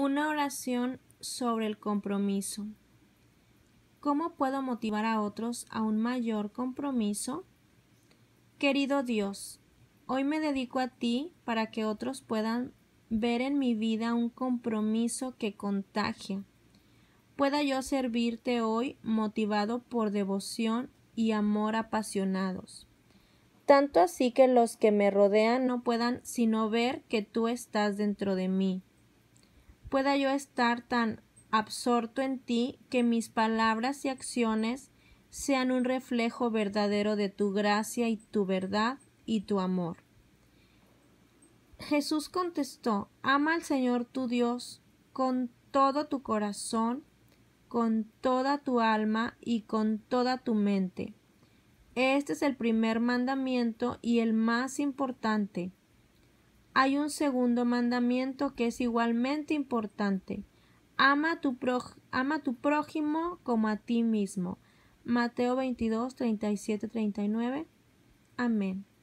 Una oración sobre el compromiso. ¿Cómo puedo motivar a otros a un mayor compromiso? Querido Dios, hoy me dedico a ti para que otros puedan ver en mi vida un compromiso que contagia. Pueda yo servirte hoy motivado por devoción y amor apasionados. Tanto así que los que me rodean no puedan sino ver que tú estás dentro de mí pueda yo estar tan absorto en ti que mis palabras y acciones sean un reflejo verdadero de tu gracia y tu verdad y tu amor. Jesús contestó Ama al Señor tu Dios con todo tu corazón, con toda tu alma y con toda tu mente. Este es el primer mandamiento y el más importante hay un segundo mandamiento que es igualmente importante. Ama a tu, prójimo como a ti mismo. Mateo 22, 37, 39. Amén.